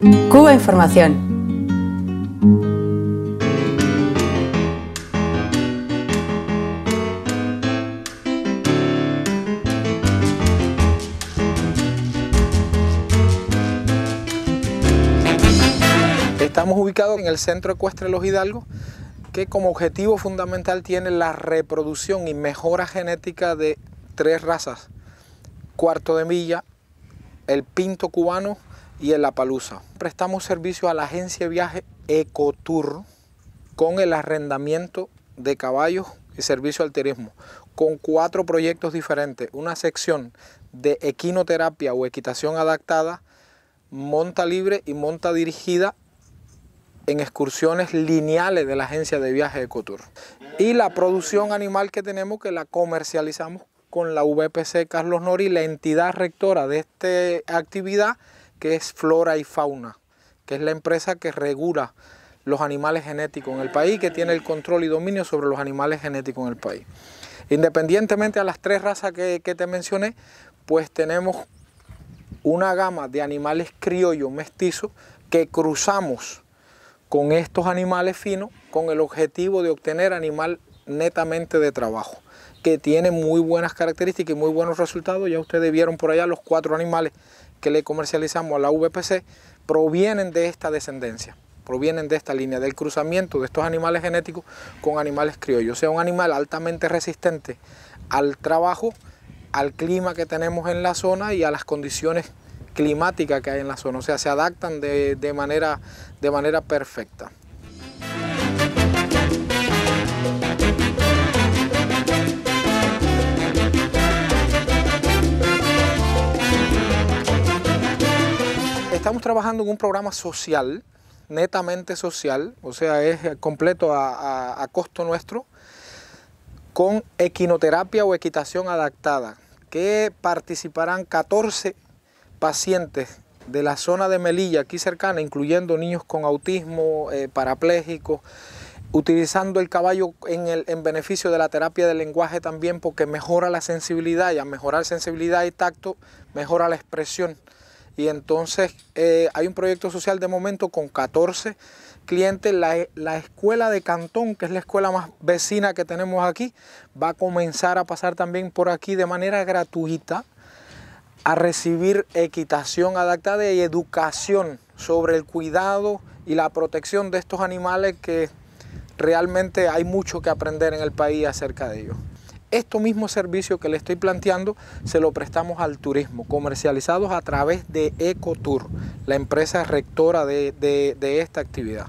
Cuba Información. Estamos ubicados en el Centro Ecuestre Los Hidalgos, que como objetivo fundamental tiene la reproducción y mejora genética de tres razas, cuarto de milla, el pinto cubano y en La Palusa. Prestamos servicio a la agencia de viaje Ecotour con el arrendamiento de caballos y servicio al turismo, con cuatro proyectos diferentes, una sección de equinoterapia o equitación adaptada, monta libre y monta dirigida en excursiones lineales de la agencia de viaje Ecotour. Y la producción animal que tenemos que la comercializamos con la VPC Carlos Nori, la entidad rectora de esta actividad, que es Flora y Fauna, que es la empresa que regula los animales genéticos en el país, que tiene el control y dominio sobre los animales genéticos en el país. Independientemente a las tres razas que, que te mencioné, pues tenemos una gama de animales criollos mestizos que cruzamos con estos animales finos con el objetivo de obtener animal netamente de trabajo que tiene muy buenas características y muy buenos resultados. Ya ustedes vieron por allá los cuatro animales que le comercializamos a la VPC, provienen de esta descendencia, provienen de esta línea, del cruzamiento de estos animales genéticos con animales criollos. O sea, un animal altamente resistente al trabajo, al clima que tenemos en la zona y a las condiciones climáticas que hay en la zona. O sea, se adaptan de, de manera perfecta. Estamos trabajando en un programa social, netamente social, o sea, es eh, completo a, costo nuestro, con equinoterapia o equitación adaptada, que participarán 14 pacientes de la zona de Melilla, aquí cercana, incluyendo niños con autismo, eh, parapléjicos, utilizando el caballo en, en, beneficio de la terapia del lenguaje también porque mejora la sensibilidad y al mejorar sensibilidad y tacto mejora la expresión. Y entonces eh, hay un proyecto social de momento con 14 clientes. La, la, escuela de Cantón, que es la escuela más vecina que tenemos aquí, va a comenzar a pasar también por aquí de manera gratuita a recibir equitación adaptada y educación sobre el cuidado y la protección de estos animales que realmente hay mucho que aprender en el país acerca de ellos. Esto mismo servicio que le estoy planteando se lo prestamos al turismo, comercializados a través de Ecotour, la empresa rectora de, esta actividad,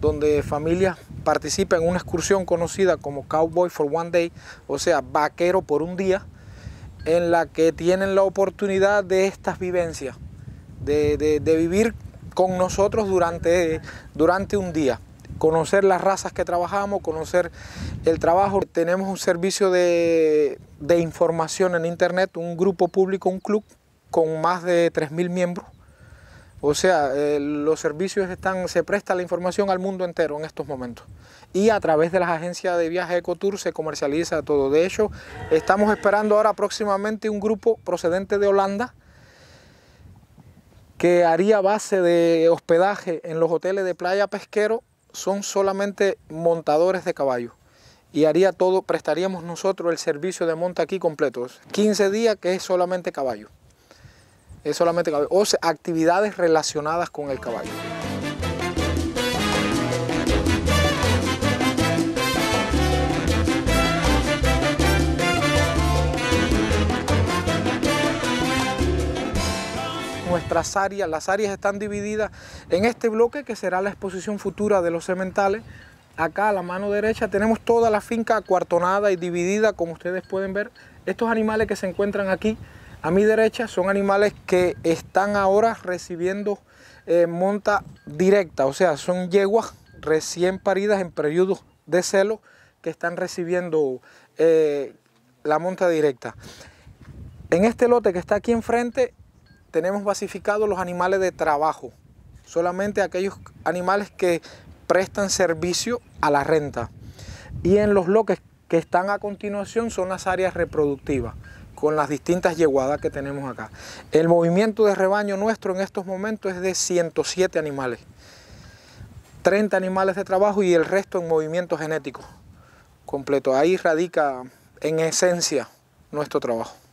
donde familias participan en una excursión conocida como Cowboy for One Day, o sea, vaquero por un día, en la que tienen la oportunidad de estas vivencias, de, de vivir con nosotros durante, durante un día conocer las razas que trabajamos, conocer el trabajo. Tenemos un servicio de, información en Internet, un grupo público, un club con más de 3.000 miembros. O sea, eh, los servicios están, se presta la información al mundo entero en estos momentos. Y a través de las agencias de viaje EcoTour se comercializa todo. De hecho, estamos esperando ahora próximamente un grupo procedente de Holanda que haría base de hospedaje en los hoteles de playa pesquero son solamente montadores de caballos y haría todo, prestaríamos nosotros el servicio de monta aquí completo. 15 días que es solamente caballo. Es solamente caballo. O actividades relacionadas con el caballo. nuestras áreas. Las áreas están divididas en este bloque que será la exposición futura de los sementales. Acá a la mano derecha tenemos toda la finca acuartonada y dividida, como ustedes pueden ver. Estos animales que se encuentran aquí a mi derecha son animales que están ahora recibiendo eh, monta directa, o sea, son yeguas recién paridas en periodos de celo que están recibiendo eh, la monta directa. En este lote que está aquí enfrente tenemos basificados los animales de trabajo, solamente aquellos animales que prestan servicio a la renta. Y en los bloques que están a continuación son las áreas reproductivas, con las distintas yeguadas que tenemos acá. El movimiento de rebaño nuestro en estos momentos es de 107 animales, 30 animales de trabajo y el resto en movimiento genético completo. Ahí radica en esencia nuestro trabajo.